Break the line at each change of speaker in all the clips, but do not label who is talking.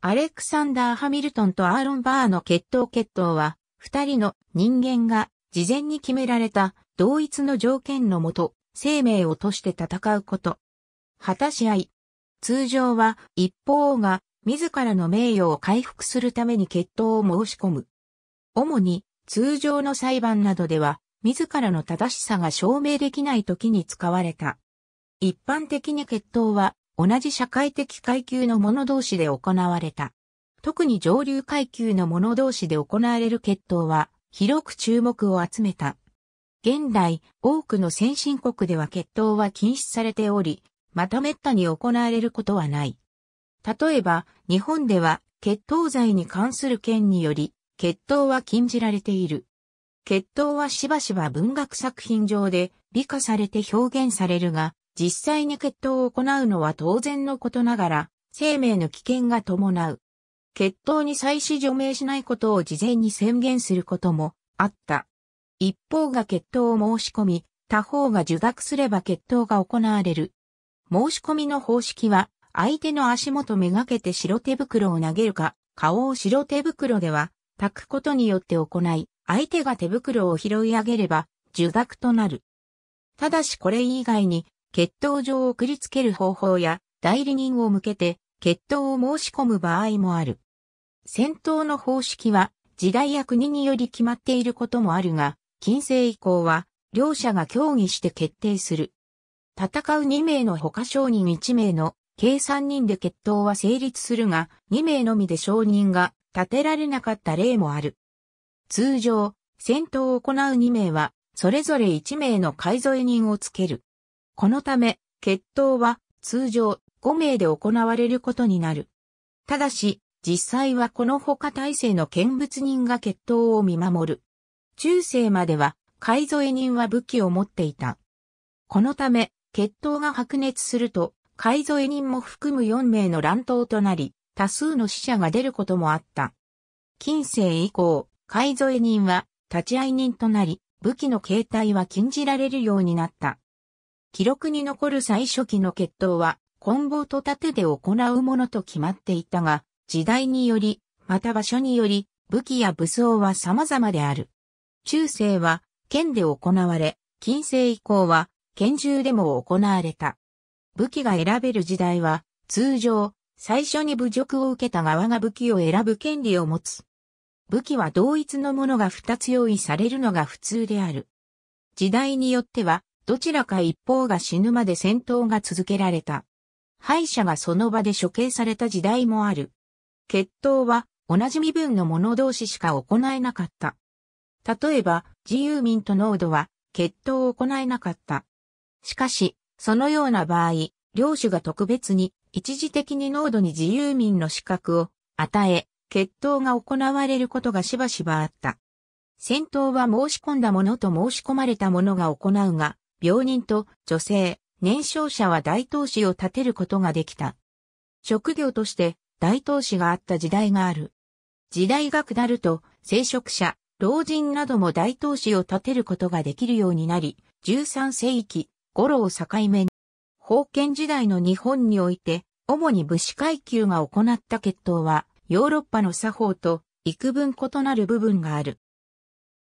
アレクサンダー・ハミルトンとアーロン・バーの決闘決闘は、二人の人間が事前に決められた同一の条件のもと、生命をとして戦うこと。果たし合い。通常は一方が自らの名誉を回復するために決闘を申し込む。主に通常の裁判などでは自らの正しさが証明できない時に使われた。一般的に決闘は同じ社会的階級の者同士で行われた。特に上流階級の者同士で行われる決闘は、広く注目を集めた。現代、多くの先進国では決闘は禁止されており、また滅多に行われることはない。例えば、日本では、決闘罪に関する件により、決闘は禁じられている。決闘はしばしば文学作品上で美化されて表現されるが、実際に決闘を行うのは当然のことながら、生命の危険が伴う。決闘に再始除名しないことを事前に宣言することもあった。一方が決闘を申し込み、他方が受諾すれば決闘が行われる。申し込みの方式は、相手の足元めがけて白手袋を投げるか、顔を白手袋では、炊くことによって行い、相手が手袋を拾い上げれば、受諾となる。ただしこれ以外に、決闘状を送りつける方法や、代理人を向けて、決闘を申し込む場合もある。戦闘の方式は、時代や国により決まっていることもあるが、近世以降は、両者が協議して決定する。戦う2名の他商人1名の計3人で決闘は成立するが、2名のみで承認が立てられなかった例もある。通常、戦闘を行う2名は、それぞれ1名の改造人をつける。このため、決闘は通常5名で行われることになる。ただし、実際はこの他体制の見物人が決闘を見守る。中世までは、買い添え人は武器を持っていた。このため、決闘が白熱すると、買い添え人も含む4名の乱闘となり、多数の死者が出ることもあった。近世以降、買い添え人は立ち会い人となり、武器の形態は禁じられるようになった。記録に残る最初期の決闘は、棍棒と盾で行うものと決まっていたが、時代により、また場所により、武器や武装は様々である。中世は、剣で行われ、近世以降は、拳銃でも行われた。武器が選べる時代は、通常、最初に侮辱を受けた側が武器を選ぶ権利を持つ。武器は同一のものが二つ用意されるのが普通である。時代によっては、どちらか一方が死ぬまで戦闘が続けられた。敗者がその場で処刑された時代もある。決闘は同じ身分の者同士しか行えなかった。例えば、自由民と濃度は決闘を行えなかった。しかし、そのような場合、領主が特別に一時的に濃度に自由民の資格を与え、決闘が行われることがしばしばあった。戦闘は申し込んだ者と申し込まれた者が行うが、病人と女性、年少者は大東市を建てることができた。職業として大東市があった時代がある。時代が下ると、聖職者、老人なども大東市を建てることができるようになり、13世紀、五を境目に、封建時代の日本において、主に武士階級が行った決闘は、ヨーロッパの作法と幾分異なる部分がある。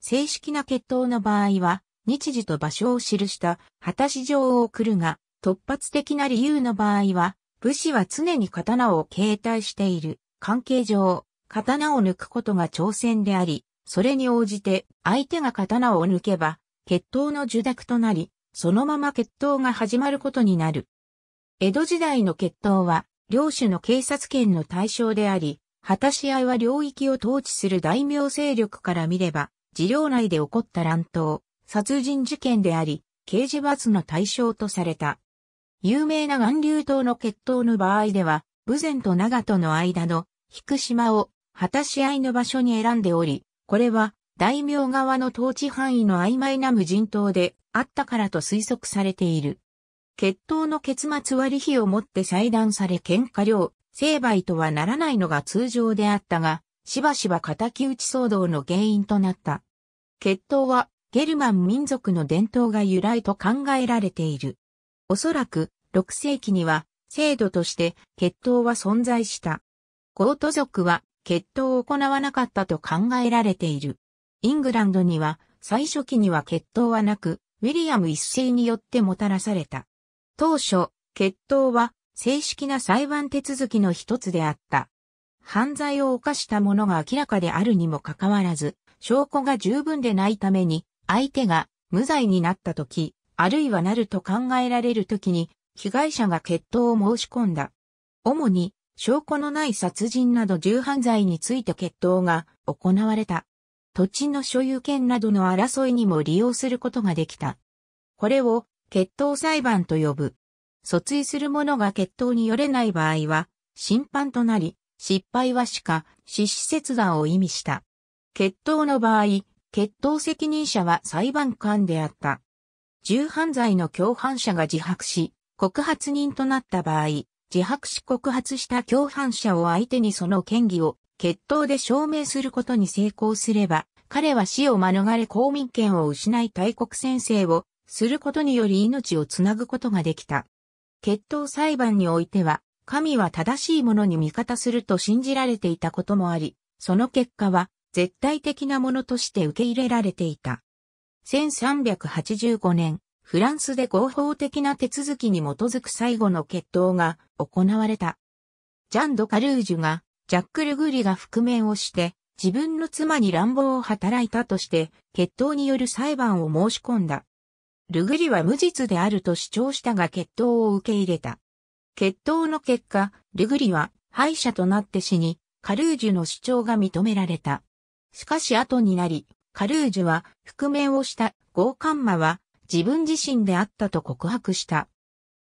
正式な決闘の場合は、日時と場所を記した果たし状を送るが、突発的な理由の場合は、武士は常に刀を携帯している。関係上、刀を抜くことが挑戦であり、それに応じて相手が刀を抜けば、決闘の受諾となり、そのまま決闘が始まることになる。江戸時代の決闘は、領主の警察権の対象であり、果たし合いは領域を統治する大名勢力から見れば、治領内で起こった乱闘、殺人事件であり、刑事罰の対象とされた。有名な岩流島の決闘の場合では、武前と長戸の間の、引島を、果たし合いの場所に選んでおり、これは、大名側の統治範囲の曖昧な無人島であったからと推測されている。決闘の結末割費をもって裁断され喧嘩量、成敗とはならないのが通常であったが、しばしば仇討ち騒動の原因となった。決闘はゲルマン民族の伝統が由来と考えられている。おそらく、6世紀には、制度として血統は存在した。ゴート族は血統を行わなかったと考えられている。イングランドには最初期には血統はなく、ウィリアム一世によってもたらされた。当初、血統は正式な裁判手続きの一つであった。犯罪を犯した者が明らかであるにもかかわらず、証拠が十分でないために相手が無罪になった時、あるいはなると考えられる時に、被害者が決闘を申し込んだ。主に、証拠のない殺人など重犯罪について決闘が行われた。土地の所有権などの争いにも利用することができた。これを決闘裁判と呼ぶ。訴追する者が決闘によれない場合は、審判となり、失敗はしか、死死切断を意味した。決闘の場合、決闘責任者は裁判官であった。重犯罪の共犯者が自白し、告発人となった場合、自白し告発した共犯者を相手にその権威を決闘で証明することに成功すれば、彼は死を免れ公民権を失い大国先生をすることにより命をつなぐことができた。決闘裁判においては、神は正しいものに味方すると信じられていたこともあり、その結果は絶対的なものとして受け入れられていた。1385年、フランスで合法的な手続きに基づく最後の決闘が行われた。ジャン・ド・カルージュがジャック・ルグリが覆面をして自分の妻に乱暴を働いたとして決闘による裁判を申し込んだ。ルグリは無実であると主張したが決闘を受け入れた。決闘の結果、ルグリは敗者となって死に、カルージュの主張が認められた。しかし後になり、カルージュは覆面をしたゴーカンマは自分自身であったと告白した。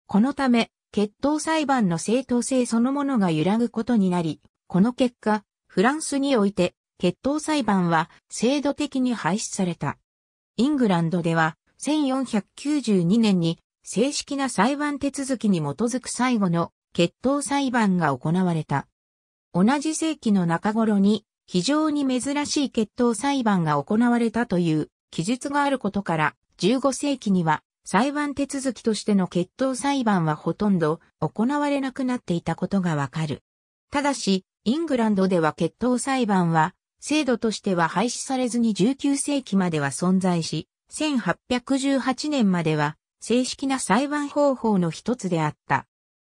このため、決闘裁判の正当性そのものが揺らぐことになり、この結果、フランスにおいて、決闘裁判は制度的に廃止された。イングランドでは、1492年に正式な裁判手続きに基づく最後の決闘裁判が行われた。同じ世紀の中頃に非常に珍しい決闘裁判が行われたという記述があることから、15世紀には裁判手続きとしての決闘裁判はほとんど行われなくなっていたことがわかる。ただし、イングランドでは決闘裁判は制度としては廃止されずに19世紀までは存在し、1818年までは正式な裁判方法の一つであった。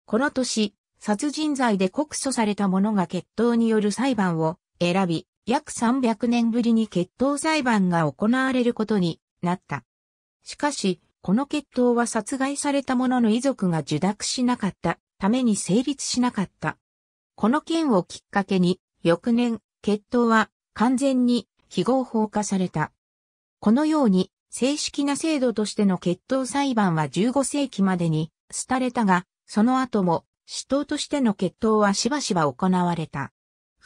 この年、殺人罪で告訴された者が決闘による裁判を選び、約300年ぶりに決闘裁判が行われることになった。しかし、この決闘は殺害された者の遺族が受諾しなかったために成立しなかった。この件をきっかけに、翌年、決闘は完全に非合法化された。このように、正式な制度としての決闘裁判は15世紀までに、廃れたが、その後も、死闘としての決闘はしばしば行われた。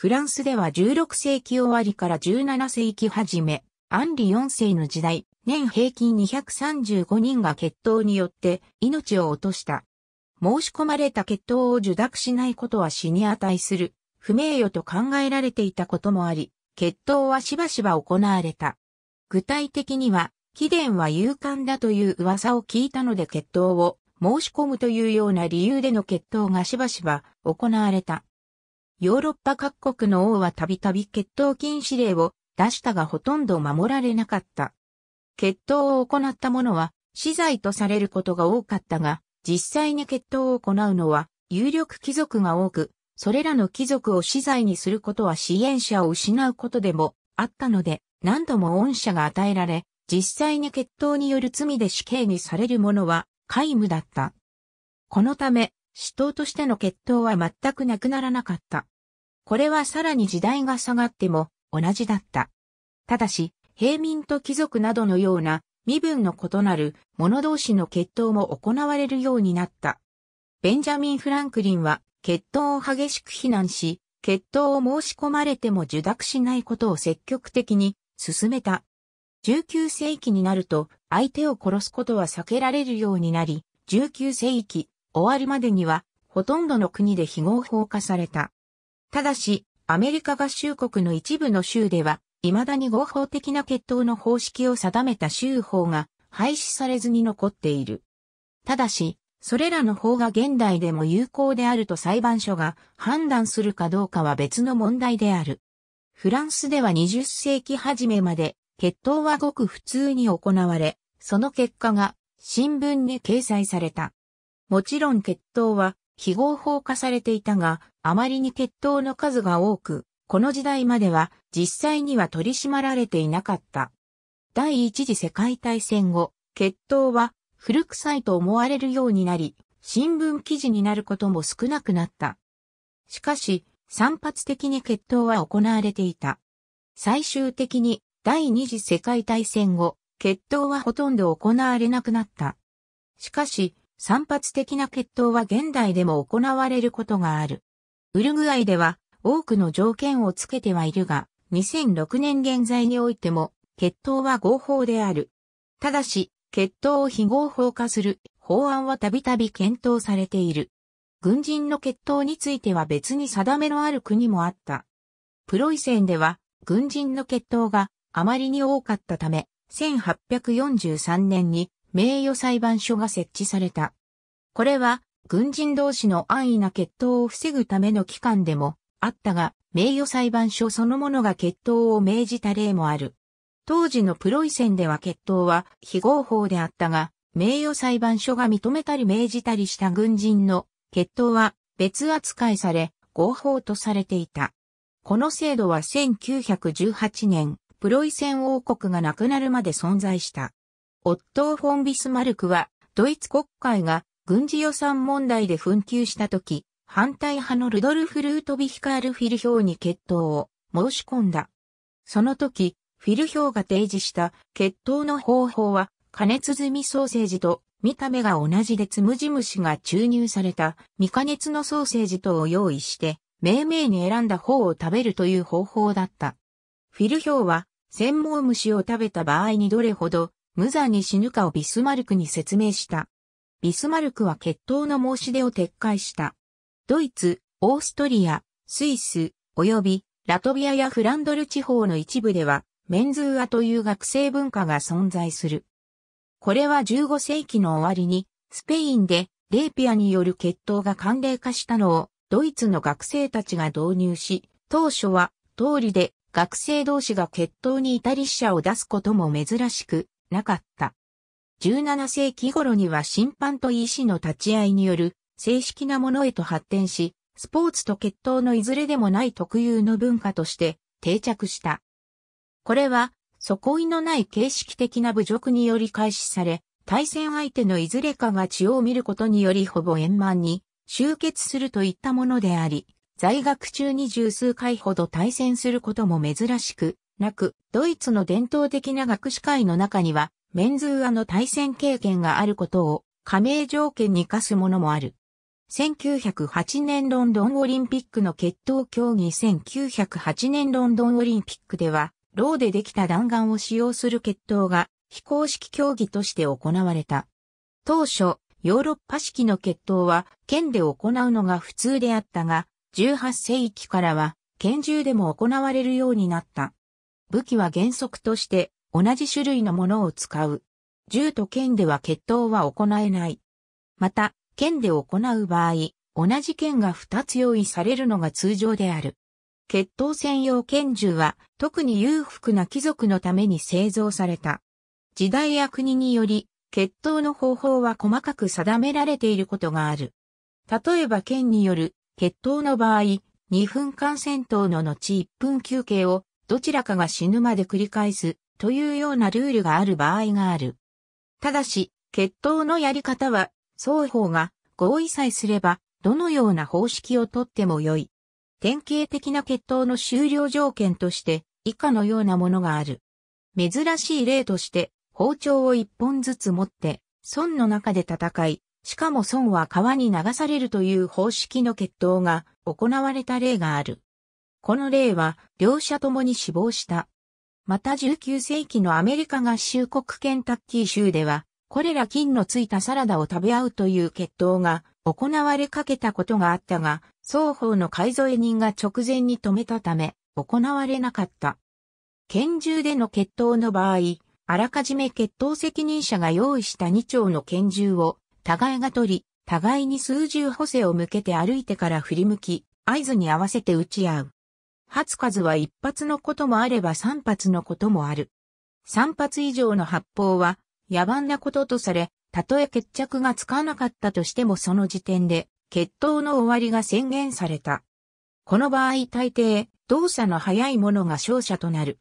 フランスでは16世紀終わりから17世紀初め、アンリ4世の時代、年平均235人が血統によって命を落とした。申し込まれた血統を受諾しないことは死に値する、不名誉と考えられていたこともあり、血統はしばしば行われた。具体的には、貴殿は勇敢だという噂を聞いたので血統を申し込むというような理由での血統がしばしば行われた。ヨーロッパ各国の王はたびたび決闘禁止令を出したがほとんど守られなかった。決闘を行った者は死罪とされることが多かったが、実際に決闘を行うのは有力貴族が多く、それらの貴族を死罪にすることは支援者を失うことでもあったので、何度も恩赦が与えられ、実際に決闘による罪で死刑にされる者は皆無だった。このため、死闘としての決闘は全くなくならなかった。これはさらに時代が下がっても同じだった。ただし、平民と貴族などのような身分の異なる者同士の決闘も行われるようになった。ベンジャミン・フランクリンは決闘を激しく非難し、決闘を申し込まれても受諾しないことを積極的に進めた。19世紀になると相手を殺すことは避けられるようになり、19世紀終わりまでにはほとんどの国で非合法化された。ただし、アメリカ合衆国の一部の州では、未だに合法的な決闘の方式を定めた州法が廃止されずに残っている。ただし、それらの法が現代でも有効であると裁判所が判断するかどうかは別の問題である。フランスでは20世紀初めまで、決闘はごく普通に行われ、その結果が新聞に掲載された。もちろん決闘は非合法化されていたが、あまりに血統の数が多く、この時代までは実際には取り締まられていなかった。第一次世界大戦後、血統は古臭いと思われるようになり、新聞記事になることも少なくなった。しかし、散発的に決闘は行われていた。最終的に第二次世界大戦後、決闘はほとんど行われなくなった。しかし、散発的な決闘は現代でも行われることがある。ウルグアイでは多くの条件をつけてはいるが、2006年現在においても、決闘は合法である。ただし、決闘を非合法化する法案はたびたび検討されている。軍人の決闘については別に定めのある国もあった。プロイセンでは、軍人の決闘があまりに多かったため、1843年に名誉裁判所が設置された。これは、軍人同士の安易な決闘を防ぐための機関でもあったが、名誉裁判所そのものが決闘を命じた例もある。当時のプロイセンでは決闘は非合法であったが、名誉裁判所が認めたり命じたりした軍人の決闘は別扱いされ、合法とされていた。この制度は1918年、プロイセン王国が亡くなるまで存在した。オットー・フォン・ビスマルクは、ドイツ国会が軍事予算問題で紛糾した時、反対派のルドルフ・ルートビヒカール・フィルヒョウに決闘を申し込んだ。その時、フィルヒョウが提示した決闘の方法は、加熱済みソーセージと見た目が同じでつむじ虫が注入された未加熱のソーセージとを用意して、命名に選んだ方を食べるという方法だった。フィルヒョウは、専門虫を食べた場合にどれほど無残に死ぬかをビスマルクに説明した。ビスマルクは決闘の申し出を撤回した。ドイツ、オーストリア、スイス、及びラトビアやフランドル地方の一部では、メンズーアという学生文化が存在する。これは15世紀の終わりに、スペインでレーピアによる決闘が寒冷化したのを、ドイツの学生たちが導入し、当初は、通りで学生同士が決闘に至り死者を出すことも珍しく、なかった。17世紀頃には審判と医師の立ち会いによる正式なものへと発展し、スポーツと決闘のいずれでもない特有の文化として定着した。これは、底意のない形式的な侮辱により開始され、対戦相手のいずれかが血を見ることによりほぼ円満に集結するといったものであり、在学中に十数回ほど対戦することも珍しくなく、ドイツの伝統的な学士会の中には、メンズーアの対戦経験があることを加盟条件に課すものもある。1908年ロンドンオリンピックの決闘競技1908年ロンドンオリンピックでは、ローでできた弾丸を使用する決闘が非公式競技として行われた。当初、ヨーロッパ式の決闘は剣で行うのが普通であったが、18世紀からは拳銃でも行われるようになった。武器は原則として同じ種類のものを使う。銃と剣では決闘は行えない。また、剣で行う場合、同じ剣が2つ用意されるのが通常である。決闘専用拳銃は特に裕福な貴族のために製造された。時代や国により、決闘の方法は細かく定められていることがある。例えば剣による決闘の場合、2分間戦闘の後1分休憩をどちらかが死ぬまで繰り返すというようなルールがある場合がある。ただし、決闘のやり方は、双方が合意さえすれば、どのような方式をとっても良い。典型的な決闘の終了条件として、以下のようなものがある。珍しい例として、包丁を一本ずつ持って、損の中で戦い、しかも損は川に流されるという方式の決闘が行われた例がある。この例は両者ともに死亡した。また19世紀のアメリカ合衆国ケンタッキー州では、これら菌のついたサラダを食べ合うという決闘が行われかけたことがあったが、双方の改造人が直前に止めたため、行われなかった。拳銃での決闘の場合、あらかじめ決闘責任者が用意した2丁の拳銃を、互いが取り、互いに数十補正を向けて歩いてから振り向き、合図に合わせて撃ち合う。発数は一発のこともあれば三発のこともある。三発以上の発砲は野蛮なこととされ、たとえ決着がつかなかったとしてもその時点で決闘の終わりが宣言された。この場合大抵、動作の早い者が勝者となる。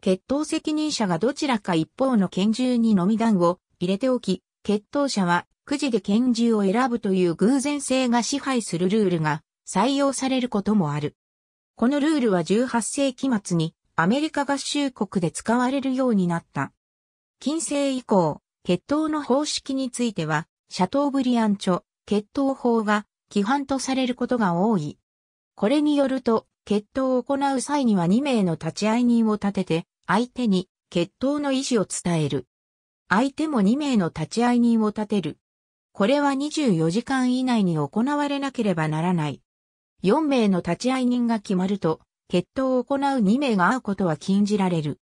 決闘責任者がどちらか一方の拳銃に飲み弾を入れておき、決闘者はくじで拳銃を選ぶという偶然性が支配するルールが採用されることもある。このルールは18世紀末にアメリカ合衆国で使われるようになった。近世以降、血統の方式については、シャトーブリアン著、血統法が規範とされることが多い。これによると、血統を行う際には2名の立ち会い人を立てて、相手に血統の意思を伝える。相手も2名の立ち会い人を立てる。これは24時間以内に行われなければならない。4名の立会人が決まると、決闘を行う2名が会うことは禁じられる。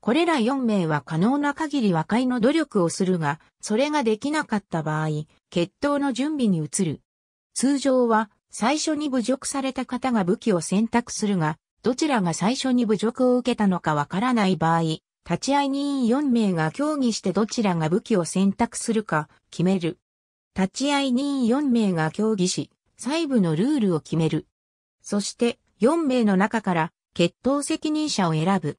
これら4名は可能な限り和解の努力をするが、それができなかった場合、決闘の準備に移る。通常は、最初に侮辱された方が武器を選択するが、どちらが最初に侮辱を受けたのかわからない場合、立ち会い人4名が協議してどちらが武器を選択するか決める。立ち会い人4名が協議し、細部のルールを決める。そして4名の中から決闘責任者を選ぶ。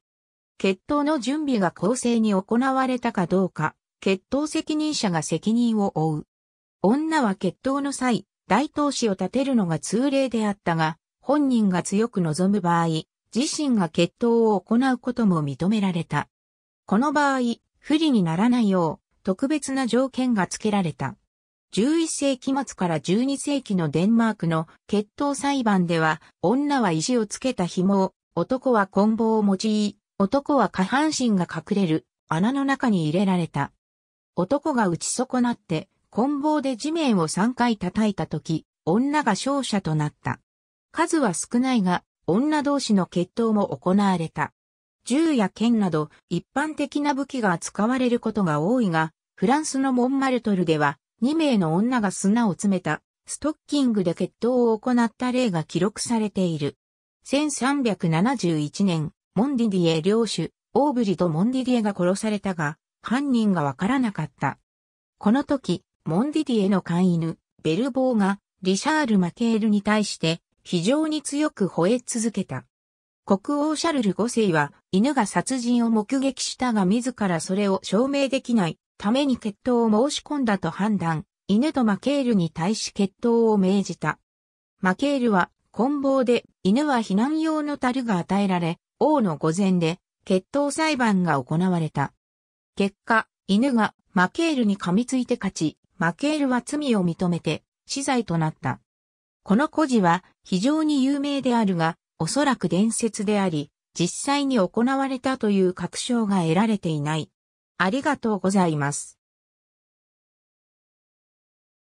決闘の準備が公正に行われたかどうか、決闘責任者が責任を負う。女は決闘の際、大投資を立てるのが通例であったが、本人が強く望む場合、自身が決闘を行うことも認められた。この場合、不利にならないよう、特別な条件が付けられた。11世紀末から12世紀のデンマークの決闘裁判では、女は石をつけた紐を、男は棍棒を用い、男は下半身が隠れる穴の中に入れられた。男が打ち損なって、棍棒で地面を3回叩いた時、女が勝者となった。数は少ないが、女同士の決闘も行われた。銃や剣など一般的な武器が使われることが多いが、フランスのモンマルトルでは2名の女が砂を詰めたストッキングで決闘を行った例が記録されている。1371年、モンディディエ領主、オーブリとモンディディエが殺されたが、犯人がわからなかった。この時、モンディディエの飼い犬、ベルボーが、リシャール・マケールに対して、非常に強く吠え続けた。国王シャルル5世は、犬が殺人を目撃したが自らそれを証明できないために決闘を申し込んだと判断、犬とマケールに対し決闘を命じた。マケールは、棍棒で、犬は避難用の樽が与えられ、王の御前で、決闘裁判が行われた。結果、犬がマケールに噛みついて勝ち、マケールは罪を認めて、死罪となった。この故事は非常に有名であるが、おそらく伝説であり、実際に行われたという確証が得られていない。ありがとうございます。